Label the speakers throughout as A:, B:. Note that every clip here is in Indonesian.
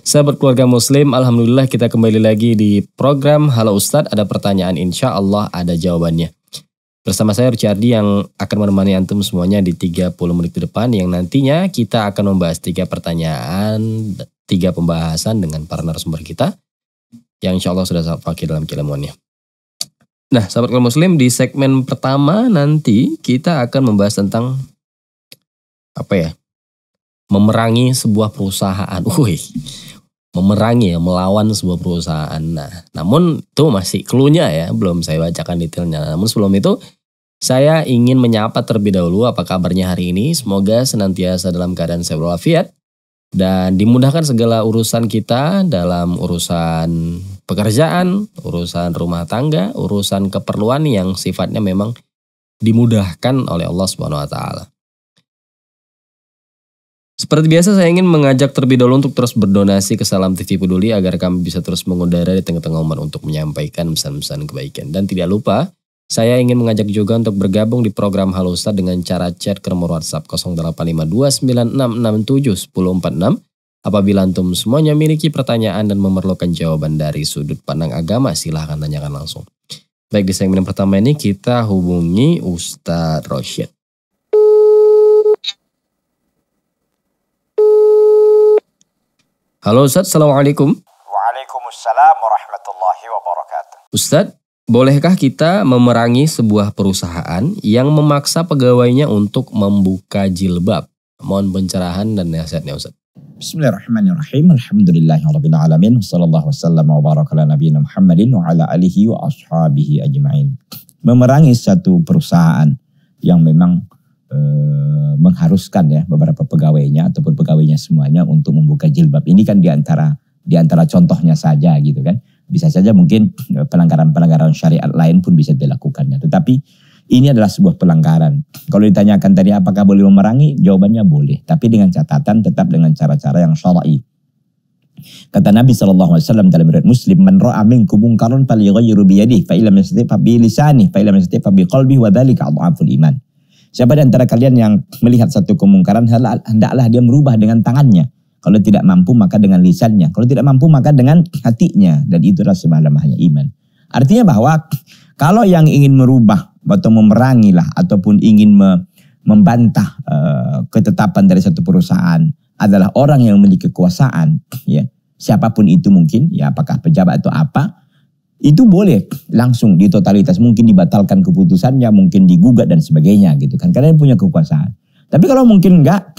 A: Sahabat keluarga muslim, Alhamdulillah kita kembali lagi di program Halo Ustadz. Ada pertanyaan, insya Allah ada jawabannya. Bersama saya Richardi yang akan menemani Antum semuanya di 30 menit ke depan yang nantinya kita akan membahas tiga pertanyaan, tiga pembahasan dengan para narasumber kita yang insya Allah sudah pakai dalam keilmuannya. Nah, sahabat keluarga muslim, di segmen pertama nanti kita akan membahas tentang apa ya? Memerangi sebuah perusahaan. Wih, memerangi ya melawan sebuah perusahaan. Nah, namun itu masih klunya ya, belum saya bacakan detailnya. Namun sebelum itu saya ingin menyapa terlebih dahulu apa kabarnya hari ini. Semoga senantiasa dalam keadaan sehat walafiat dan dimudahkan segala urusan kita dalam urusan pekerjaan, urusan rumah tangga, urusan keperluan yang sifatnya memang dimudahkan oleh Allah Subhanahu wa taala. Seperti biasa saya ingin mengajak terlebih dahulu untuk terus berdonasi ke Salam TV Peduli agar kami bisa terus mengudara di tengah-tengah umat untuk menyampaikan pesan-pesan kebaikan. Dan tidak lupa, saya ingin mengajak juga untuk bergabung di program Halo Ustaz dengan cara chat ke nomor WhatsApp 085296671046 Apabila antum semuanya memiliki pertanyaan dan memerlukan jawaban dari sudut pandang agama, silahkan tanyakan langsung. Baik, di segmen pertama ini kita hubungi Ustaz Rosyid. Halo Ustaz, Assalamualaikum.
B: Waalaikumsalam warahmatullahi
A: wabarakatuh. Ustaz, bolehkah kita memerangi sebuah perusahaan yang memaksa pegawainya untuk membuka jilbab? Mohon pencerahan
B: dan nasihatnya Ustaz. Bismillahirrahmanirrahim. Alhamdulillahirrahmanirrahim. Sallallahu wasallam wa baraka Nabi Muhammadin wa ala alihi wa ashabihi ajma'in. Memerangi satu perusahaan yang memang Eh, mengharuskan ya beberapa pegawainya ataupun pegawainya semuanya untuk membuka jilbab. Ini kan diantara diantara contohnya saja gitu kan. Bisa saja mungkin eh, pelanggaran-pelanggaran syariat lain pun bisa dilakukannya. Tetapi ini adalah sebuah pelanggaran. Kalau ditanyakan tadi apakah boleh memerangi, jawabannya boleh. Tapi dengan catatan tetap dengan cara-cara yang syar'i. Kata Nabi SAW dalam riwayat Muslim, "Man ra'a minkum kubung karun bi rubiyadi fa ilam yastati' fa bi fa ilam yastati' fa bi wa iman." Siapa di antara kalian yang melihat satu kemungkaran, hendaklah dia merubah dengan tangannya. Kalau tidak mampu, maka dengan lisannya. Kalau tidak mampu, maka dengan hatinya. Dan itulah semalamahnya iman. Artinya bahwa kalau yang ingin merubah atau memerangilah ataupun ingin me membantah uh, ketetapan dari satu perusahaan adalah orang yang memiliki kekuasaan, ya siapapun itu mungkin, ya apakah pejabat atau apa, itu boleh langsung di totalitas mungkin dibatalkan keputusannya mungkin digugat dan sebagainya gitu kan karena punya kekuasaan tapi kalau mungkin enggak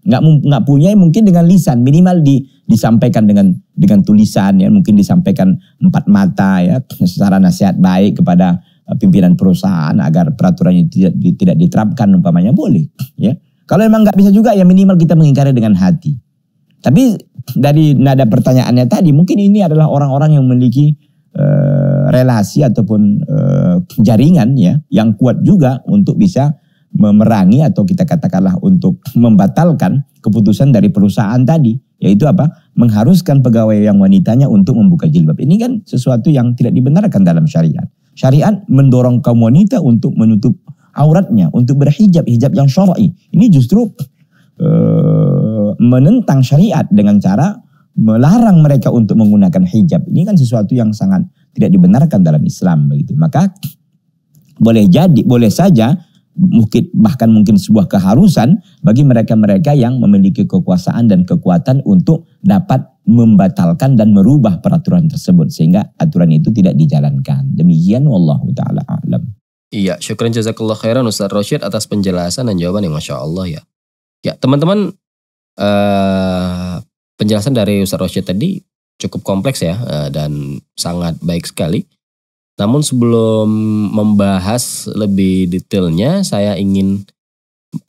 B: nggak nggak punya mungkin dengan lisan minimal di, disampaikan dengan dengan tulisan ya mungkin disampaikan empat mata ya secara nasihat baik kepada eh, pimpinan perusahaan agar peraturannya tidak, tidak diterapkan umpamanya boleh ya kalau emang nggak bisa juga ya minimal kita mengingkari dengan hati tapi dari nada pertanyaannya tadi mungkin ini adalah orang-orang yang memiliki Eh, relasi ataupun eh, jaringan ya yang kuat juga untuk bisa memerangi atau kita katakanlah untuk membatalkan keputusan dari perusahaan tadi yaitu apa mengharuskan pegawai yang wanitanya untuk membuka jilbab ini kan sesuatu yang tidak dibenarkan dalam syariat syariat mendorong kaum wanita untuk menutup auratnya untuk berhijab hijab yang syar'i ini justru e, menentang syariat dengan cara melarang mereka untuk menggunakan hijab ini kan sesuatu yang sangat tidak dibenarkan dalam Islam begitu. Maka boleh jadi, boleh saja mungkin bahkan mungkin sebuah keharusan bagi mereka-mereka yang memiliki kekuasaan dan kekuatan untuk dapat membatalkan dan merubah peraturan tersebut sehingga aturan itu tidak dijalankan. Demikian wallahu taala alam.
A: Iya, syukran jazakallah khairan Ustaz Rashid atas penjelasan dan jawaban yang Masya Allah ya. Ya, teman-teman, uh, penjelasan dari Ustaz Rosyid tadi cukup kompleks ya eh, dan sangat baik sekali. Namun sebelum membahas lebih detailnya, saya ingin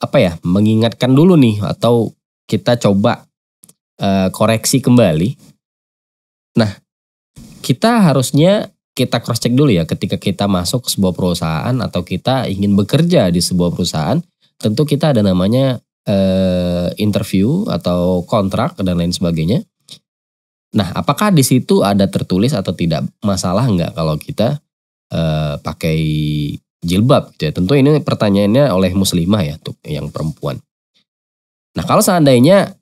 A: apa ya mengingatkan dulu nih atau kita coba uh, koreksi kembali. Nah, kita harusnya kita cross check dulu ya ketika kita masuk ke sebuah perusahaan atau kita ingin bekerja di sebuah perusahaan, tentu kita ada namanya eh, interview atau kontrak dan lain sebagainya. Nah, apakah di situ ada tertulis atau tidak masalah nggak kalau kita eh, pakai jilbab? Gitu ya? Tentu ini pertanyaannya oleh muslimah ya, tuh yang perempuan. Nah, kalau seandainya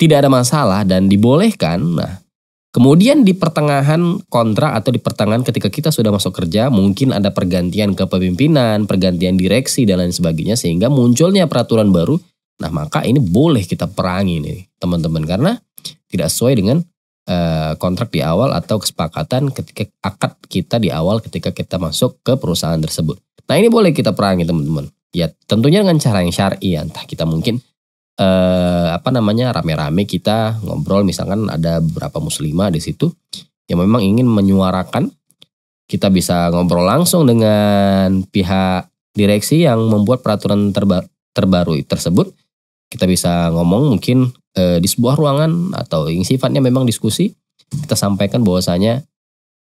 A: tidak ada masalah dan dibolehkan, nah Kemudian di pertengahan kontrak atau di pertengahan ketika kita sudah masuk kerja, mungkin ada pergantian kepemimpinan, pergantian direksi dan lain sebagainya sehingga munculnya peraturan baru. Nah, maka ini boleh kita perangi nih, teman-teman karena tidak sesuai dengan uh, kontrak di awal atau kesepakatan ketika akad kita di awal ketika kita masuk ke perusahaan tersebut. Nah, ini boleh kita perangi, teman-teman. Ya, tentunya dengan cara yang syar'i, ya, entah kita mungkin eh, apa namanya rame-rame kita ngobrol misalkan ada beberapa muslimah di situ yang memang ingin menyuarakan kita bisa ngobrol langsung dengan pihak direksi yang membuat peraturan terba terbaru tersebut kita bisa ngomong mungkin eh, di sebuah ruangan atau yang sifatnya memang diskusi kita sampaikan bahwasanya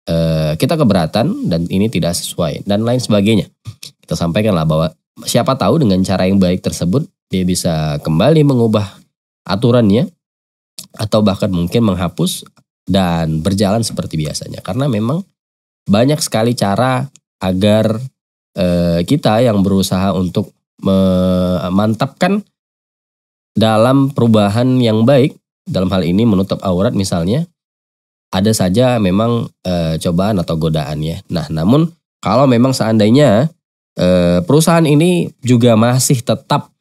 A: eh, kita keberatan dan ini tidak sesuai dan lain sebagainya kita sampaikanlah bahwa siapa tahu dengan cara yang baik tersebut dia bisa kembali mengubah aturannya atau bahkan mungkin menghapus dan berjalan seperti biasanya karena memang banyak sekali cara agar eh, kita yang berusaha untuk memantapkan dalam perubahan yang baik dalam hal ini menutup aurat misalnya ada saja memang e, cobaan atau godaan ya Nah, namun kalau memang seandainya e, perusahaan ini juga masih tetap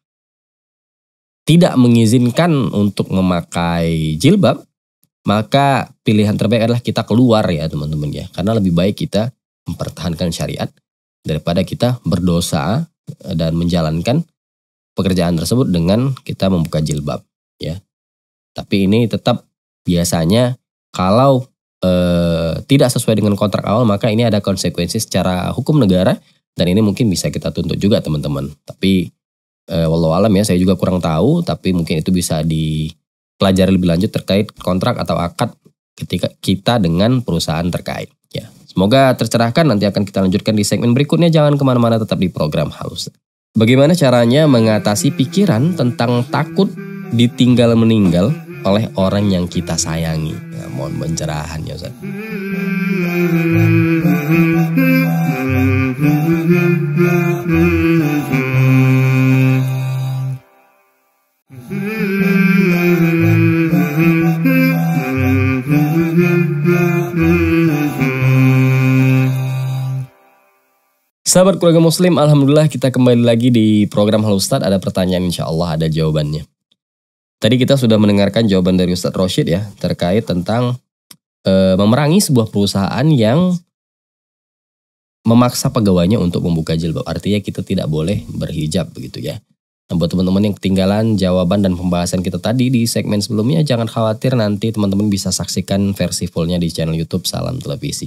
A: tidak mengizinkan untuk memakai jilbab, maka pilihan terbaik adalah kita keluar ya teman-teman ya. Karena lebih baik kita mempertahankan syariat daripada kita berdosa eh, dan menjalankan pekerjaan tersebut dengan kita membuka jilbab ya. Tapi ini tetap biasanya kalau e, tidak sesuai dengan kontrak awal maka ini ada konsekuensi secara hukum negara dan ini mungkin bisa kita tuntut juga teman-teman. Tapi eh, walau alam ya saya juga kurang tahu tapi mungkin itu bisa dipelajari lebih lanjut terkait kontrak atau akad ketika kita dengan perusahaan terkait ya semoga tercerahkan nanti akan kita lanjutkan di segmen berikutnya jangan kemana-mana tetap di program halus bagaimana caranya mengatasi pikiran tentang takut ditinggal meninggal oleh orang yang kita sayangi. Ya, mohon pencerahan ya Ustaz. Thank you. Sahabat keluarga muslim, Alhamdulillah kita kembali lagi di program Halo Ustadz. Ada pertanyaan insya Allah ada jawabannya. Tadi kita sudah mendengarkan jawaban dari Ustadz Roshid ya, terkait tentang e, memerangi sebuah perusahaan yang memaksa pegawainya untuk membuka jilbab. Artinya kita tidak boleh berhijab begitu ya. Nah, buat teman-teman yang ketinggalan jawaban dan pembahasan kita tadi di segmen sebelumnya, jangan khawatir nanti teman-teman bisa saksikan versi fullnya di channel YouTube Salam Televisi.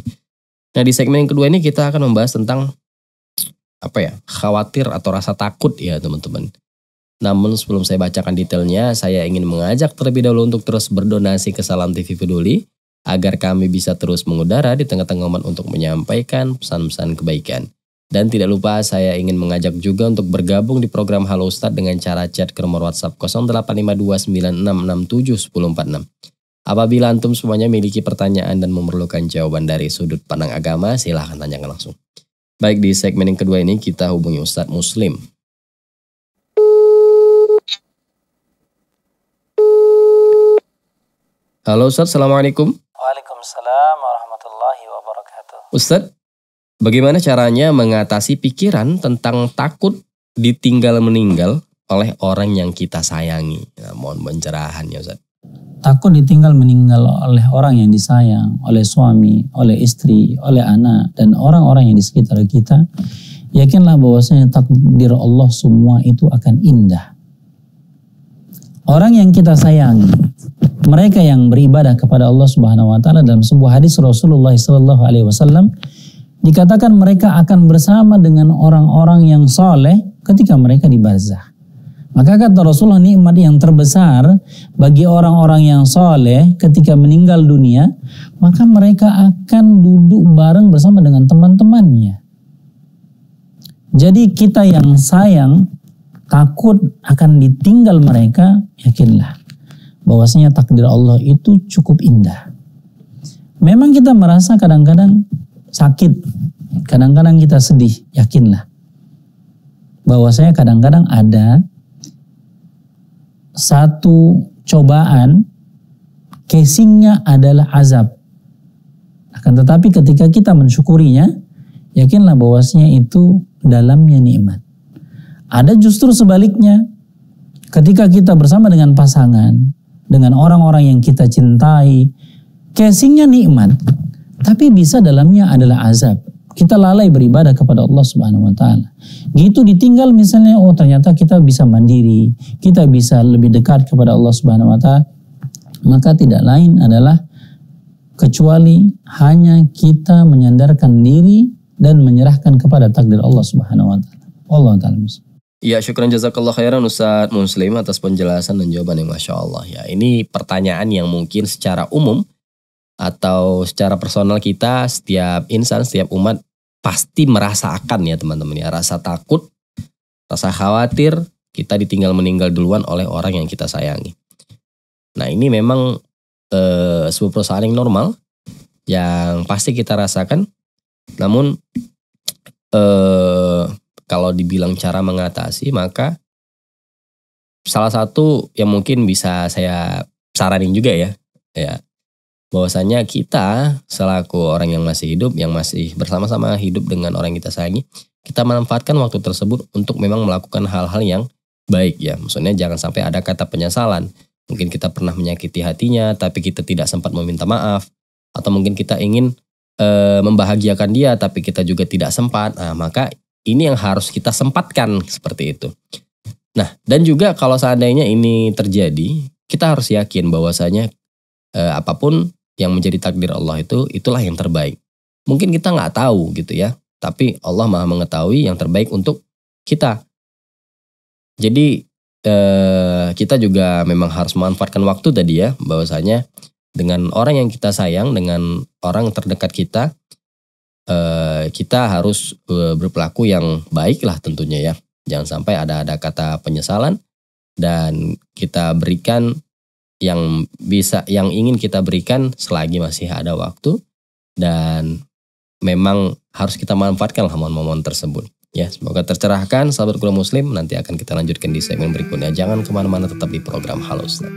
A: Nah di segmen yang kedua ini kita akan membahas tentang apa ya khawatir atau rasa takut ya teman-teman. Namun sebelum saya bacakan detailnya, saya ingin mengajak terlebih dahulu untuk terus berdonasi ke Salam TV Peduli agar kami bisa terus mengudara di tengah-tengah umat untuk menyampaikan pesan-pesan kebaikan. Dan tidak lupa saya ingin mengajak juga untuk bergabung di program Halo Ustadz dengan cara chat ke nomor WhatsApp 085296671046. Apabila antum semuanya memiliki pertanyaan dan memerlukan jawaban dari sudut pandang agama, silahkan tanyakan langsung. Baik, di segmen yang kedua ini kita hubungi Ustadz Muslim. Halo Ustadz, Assalamualaikum.
C: Waalaikumsalam warahmatullahi wabarakatuh.
A: Ustadz, bagaimana caranya mengatasi pikiran tentang takut ditinggal meninggal oleh orang yang kita sayangi? Nah, mohon pencerahan ya Ustadz
C: takut ditinggal meninggal oleh orang yang disayang, oleh suami, oleh istri, oleh anak, dan orang-orang yang di sekitar kita, yakinlah bahwasanya takdir Allah semua itu akan indah. Orang yang kita sayangi, mereka yang beribadah kepada Allah Subhanahu wa taala dalam sebuah hadis Rasulullah sallallahu alaihi wasallam dikatakan mereka akan bersama dengan orang-orang yang soleh ketika mereka di barzah. Maka kata Rasulullah nikmat yang terbesar bagi orang-orang yang soleh ketika meninggal dunia, maka mereka akan duduk bareng bersama dengan teman-temannya. Jadi kita yang sayang, takut akan ditinggal mereka, yakinlah bahwasanya takdir Allah itu cukup indah. Memang kita merasa kadang-kadang sakit, kadang-kadang kita sedih, yakinlah. Bahwasanya kadang-kadang ada satu cobaan casingnya adalah azab. Akan tetapi ketika kita mensyukurinya, yakinlah bahwasanya itu dalamnya nikmat. Ada justru sebaliknya. Ketika kita bersama dengan pasangan, dengan orang-orang yang kita cintai, casingnya nikmat, tapi bisa dalamnya adalah azab kita lalai beribadah kepada Allah Subhanahu wa taala. Gitu ditinggal misalnya oh ternyata kita bisa mandiri, kita bisa lebih dekat kepada Allah Subhanahu wa taala. Maka tidak lain adalah kecuali hanya kita menyandarkan diri dan menyerahkan kepada takdir Allah Subhanahu wa taala. Allah taala
A: Ya syukran jazakallah khairan Ustaz Muslim atas penjelasan dan jawaban yang Masya Allah ya. Ini pertanyaan yang mungkin secara umum atau secara personal kita setiap insan, setiap umat pasti merasa akan ya teman-teman ya rasa takut, rasa khawatir kita ditinggal meninggal duluan oleh orang yang kita sayangi. Nah ini memang eh, sebuah perusahaan yang normal yang pasti kita rasakan. Namun eh, kalau dibilang cara mengatasi maka salah satu yang mungkin bisa saya saranin juga ya ya bahwasanya kita selaku orang yang masih hidup, yang masih bersama-sama hidup dengan orang yang kita sayangi, kita manfaatkan waktu tersebut untuk memang melakukan hal-hal yang baik ya. Maksudnya jangan sampai ada kata penyesalan. Mungkin kita pernah menyakiti hatinya, tapi kita tidak sempat meminta maaf. Atau mungkin kita ingin e, membahagiakan dia, tapi kita juga tidak sempat. Nah, maka ini yang harus kita sempatkan seperti itu. Nah, dan juga kalau seandainya ini terjadi, kita harus yakin bahwasanya e, eh, apapun yang menjadi takdir Allah itu itulah yang terbaik. Mungkin kita nggak tahu gitu ya, tapi Allah maha mengetahui yang terbaik untuk kita. Jadi eh, kita juga memang harus memanfaatkan waktu tadi ya, bahwasanya dengan orang yang kita sayang, dengan orang terdekat kita, eh, kita harus eh, berperilaku yang baik lah tentunya ya. Jangan sampai ada ada kata penyesalan dan kita berikan yang bisa yang ingin kita berikan selagi masih ada waktu dan memang harus kita manfaatkan momen-momen tersebut ya semoga tercerahkan sahabat kuliah muslim nanti akan kita lanjutkan di segmen berikutnya jangan kemana-mana tetap di program Ustaz.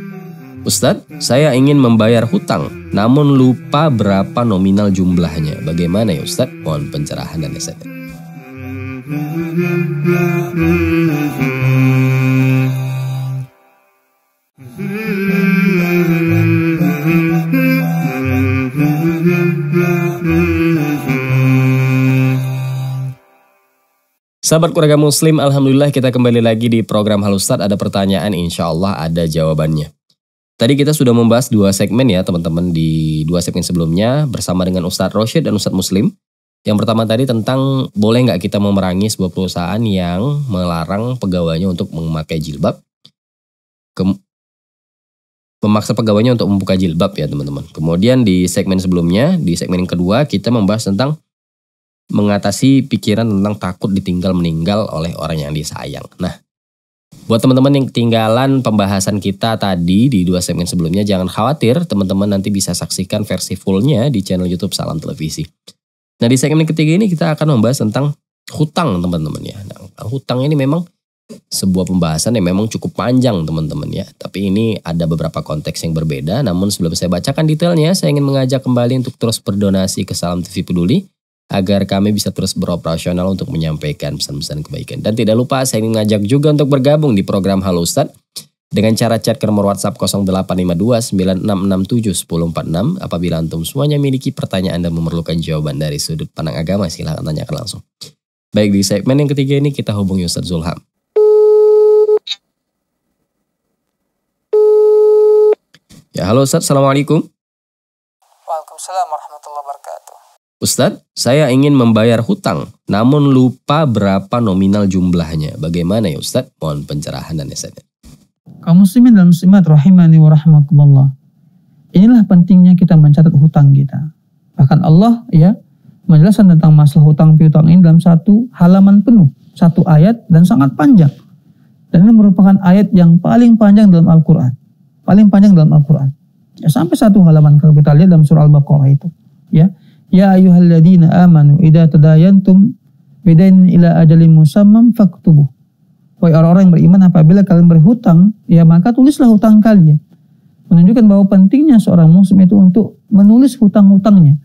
A: Ustadz, saya ingin membayar hutang, namun lupa berapa nominal jumlahnya. Bagaimana ya Ustadz? Mohon pencerahan dan nasihat. Sahabat keluarga muslim, Alhamdulillah kita kembali lagi di program Halusat. Ada pertanyaan, insya Allah ada jawabannya. Tadi kita sudah membahas dua segmen ya teman-teman di dua segmen sebelumnya bersama dengan Ustadz Roshid dan Ustadz Muslim. Yang pertama tadi tentang boleh nggak kita memerangi sebuah perusahaan yang melarang pegawainya untuk memakai jilbab memaksa pegawainya untuk membuka jilbab ya teman-teman. Kemudian di segmen sebelumnya, di segmen yang kedua kita membahas tentang mengatasi pikiran tentang takut ditinggal meninggal oleh orang yang disayang. Nah, buat teman-teman yang ketinggalan pembahasan kita tadi di dua segmen sebelumnya, jangan khawatir, teman-teman nanti bisa saksikan versi fullnya di channel YouTube Salam Televisi. Nah, di segmen ketiga ini kita akan membahas tentang hutang teman-teman ya. Nah, hutang ini memang sebuah pembahasan yang memang cukup panjang teman-teman ya. Tapi ini ada beberapa konteks yang berbeda. Namun sebelum saya bacakan detailnya, saya ingin mengajak kembali untuk terus berdonasi ke Salam TV Peduli agar kami bisa terus beroperasional untuk menyampaikan pesan-pesan kebaikan. Dan tidak lupa saya ingin mengajak juga untuk bergabung di program Halo Ustadz dengan cara chat ke nomor WhatsApp 085296671046 apabila antum semuanya memiliki pertanyaan dan memerlukan jawaban dari sudut pandang agama silahkan tanyakan langsung. Baik di segmen yang ketiga ini kita hubungi Ustadz Zulham. Ya, halo Ustaz, Assalamualaikum.
D: Waalaikumsalam warahmatullahi wabarakatuh.
A: Ustaz, saya ingin membayar hutang, namun lupa berapa nominal jumlahnya. Bagaimana ya Ustaz? Mohon pencerahan dan Ustaz.
D: Kaum muslimin dan muslimat rahimani wa rahmakumullah. Inilah pentingnya kita mencatat hutang kita. Bahkan Allah ya menjelaskan tentang masalah hutang piutang ini dalam satu halaman penuh, satu ayat dan sangat panjang. Dan ini merupakan ayat yang paling panjang dalam Al-Quran paling panjang dalam Al-Quran. Ya, sampai satu halaman kalau kita lihat dalam surah Al-Baqarah itu. Ya, ya ayyuhalladzina amanu idza tadayantum bidain ila ajalin musammam faktubuh. Wahai orang-orang yang beriman apabila kalian berhutang, ya maka tulislah hutang kalian. Menunjukkan bahwa pentingnya seorang muslim itu untuk menulis hutang-hutangnya.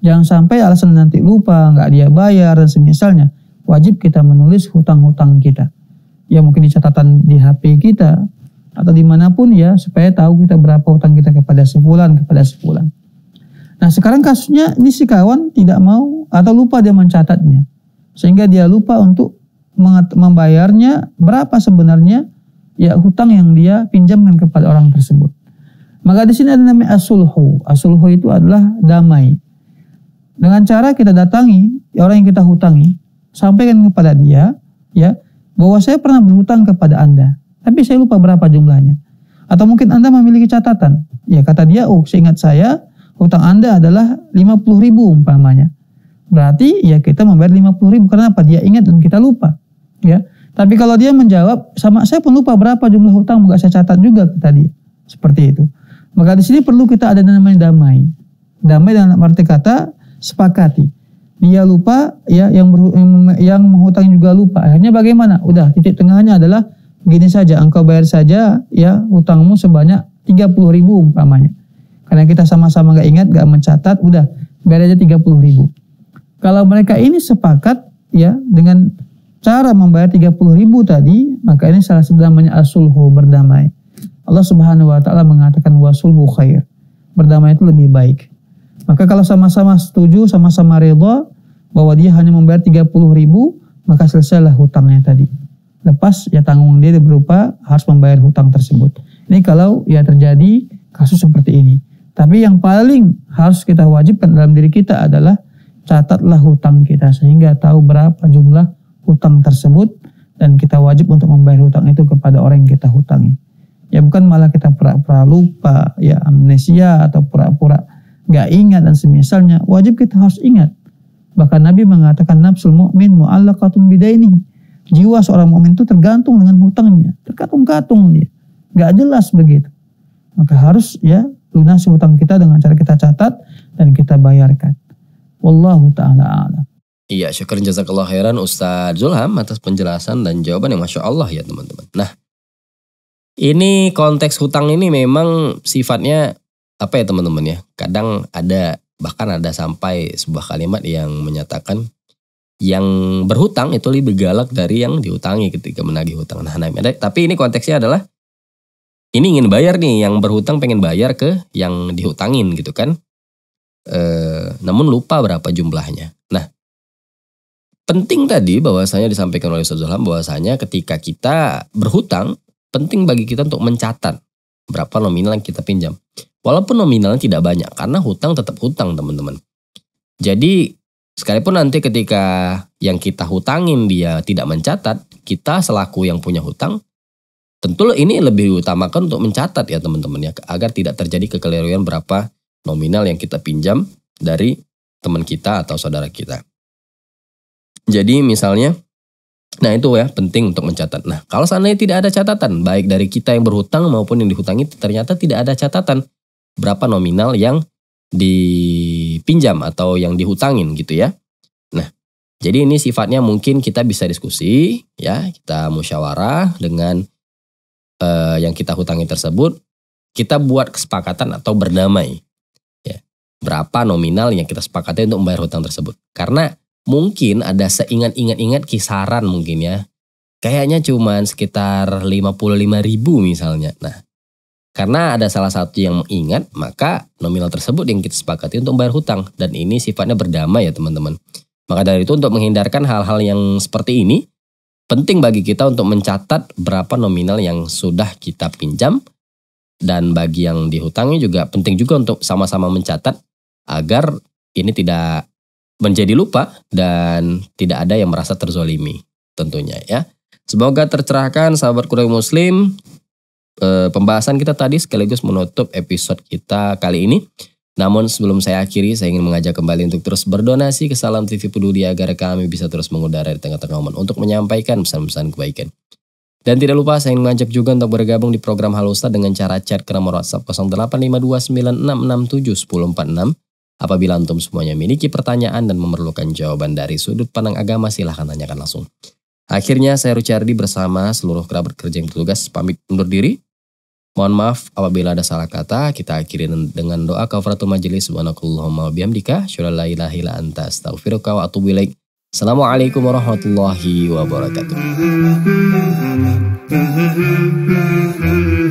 D: Jangan sampai alasan nanti lupa, nggak dia bayar dan semisalnya. Wajib kita menulis hutang-hutang kita. Ya mungkin di catatan di HP kita, atau dimanapun ya supaya tahu kita berapa utang kita kepada sebulan kepada sebulan. Nah sekarang kasusnya ini si kawan tidak mau atau lupa dia mencatatnya sehingga dia lupa untuk membayarnya berapa sebenarnya ya hutang yang dia pinjamkan kepada orang tersebut. Maka di sini ada namanya asulhu. Asulhu itu adalah damai. Dengan cara kita datangi orang yang kita hutangi, sampaikan kepada dia ya bahwa saya pernah berhutang kepada Anda tapi saya lupa berapa jumlahnya. Atau mungkin Anda memiliki catatan. Ya kata dia, oh seingat saya hutang Anda adalah 50 ribu umpamanya. Berarti ya kita membayar 50 ribu. karena apa? Dia ingat dan kita lupa. Ya. Tapi kalau dia menjawab, sama saya pun lupa berapa jumlah hutang, enggak saya catat juga tadi Seperti itu. Maka di sini perlu kita ada namanya damai. Damai dalam arti kata sepakati dia lupa ya yang yang, yang menghutang juga lupa akhirnya bagaimana udah titik tengahnya adalah Gini saja, engkau bayar saja ya utangmu sebanyak 30 ribu umpamanya. Karena kita sama-sama gak ingat, gak mencatat, udah bayar aja 30 ribu. Kalau mereka ini sepakat ya dengan cara membayar 30 ribu tadi, maka ini salah satu namanya asulhu berdamai. Allah Subhanahu wa taala mengatakan wasulhu khair. Berdamai itu lebih baik. Maka kalau sama-sama setuju, sama-sama rela bahwa dia hanya membayar 30 ribu, maka selesailah hutangnya tadi lepas ya tanggung dia berupa harus membayar hutang tersebut. Ini kalau ya terjadi kasus seperti ini. Tapi yang paling harus kita wajibkan dalam diri kita adalah catatlah hutang kita sehingga tahu berapa jumlah hutang tersebut dan kita wajib untuk membayar hutang itu kepada orang yang kita hutangi. Ya bukan malah kita pura-pura lupa, ya amnesia atau pura-pura nggak ingat dan semisalnya. Wajib kita harus ingat. Bahkan Nabi mengatakan nafsul mu'min mu'allaqatun bidaini Jiwa seorang mukmin itu tergantung dengan hutangnya, terkatung-katung dia. Gak jelas begitu. Maka harus ya lunasi hutang kita dengan cara kita catat dan kita bayarkan. Wallahu taala
A: Iya, syukur jazakallah khairan Ustaz Zulham atas penjelasan dan jawaban yang Masya Allah ya teman-teman. Nah, ini konteks hutang ini memang sifatnya apa ya teman-teman ya. Kadang ada bahkan ada sampai sebuah kalimat yang menyatakan yang berhutang itu lebih galak dari yang diutangi ketika menagih hutang. Nah, nah tapi ini konteksnya adalah ini ingin bayar nih, yang berhutang pengen bayar ke yang dihutangin gitu kan. E, namun lupa berapa jumlahnya. Nah, penting tadi bahwasanya disampaikan oleh Ustaz Zulham bahwasanya ketika kita berhutang, penting bagi kita untuk mencatat berapa nominal yang kita pinjam. Walaupun nominalnya tidak banyak, karena hutang tetap hutang teman-teman. Jadi Sekalipun nanti ketika yang kita hutangin dia tidak mencatat, kita selaku yang punya hutang, tentu ini lebih utamakan untuk mencatat ya teman-teman ya, agar tidak terjadi kekeliruan berapa nominal yang kita pinjam dari teman kita atau saudara kita. Jadi misalnya, nah itu ya penting untuk mencatat. Nah kalau seandainya tidak ada catatan, baik dari kita yang berhutang maupun yang dihutangi ternyata tidak ada catatan berapa nominal yang dipinjam atau yang dihutangin gitu ya. Nah, jadi ini sifatnya mungkin kita bisa diskusi ya, kita musyawarah dengan eh, yang kita hutangi tersebut, kita buat kesepakatan atau berdamai. Ya. Berapa nominal yang kita sepakati untuk membayar hutang tersebut. Karena mungkin ada seingat-ingat-ingat kisaran mungkin ya. Kayaknya cuman sekitar 55 ribu misalnya. Nah, karena ada salah satu yang mengingat, maka nominal tersebut yang kita sepakati untuk bayar hutang. Dan ini sifatnya berdamai ya teman-teman. Maka dari itu untuk menghindarkan hal-hal yang seperti ini, penting bagi kita untuk mencatat berapa nominal yang sudah kita pinjam. Dan bagi yang dihutangi juga penting juga untuk sama-sama mencatat agar ini tidak menjadi lupa dan tidak ada yang merasa terzolimi tentunya ya. Semoga tercerahkan sahabat kurang muslim Eh, pembahasan kita tadi sekaligus menutup episode kita kali ini. Namun sebelum saya akhiri, saya ingin mengajak kembali untuk terus berdonasi ke Salam TV Peduli agar kami bisa terus mengudara di tengah-tengah umat untuk menyampaikan pesan-pesan kebaikan. Dan tidak lupa saya ingin mengajak juga untuk bergabung di program Halusta dengan cara chat ke nomor WhatsApp 085296671046. Apabila antum semuanya memiliki pertanyaan dan memerlukan jawaban dari sudut pandang agama, silahkan tanyakan langsung. Akhirnya saya Ruchardi bersama seluruh kerabat kerja yang bertugas pamit undur diri. Mohon maaf apabila ada salah kata, kita akhiri dengan doa kafaratul majelis subhanakallahumma bihamdika syada la ilaha illa anta astaghfiruka wa atubu ilaik. Assalamualaikum warahmatullahi
D: wabarakatuh.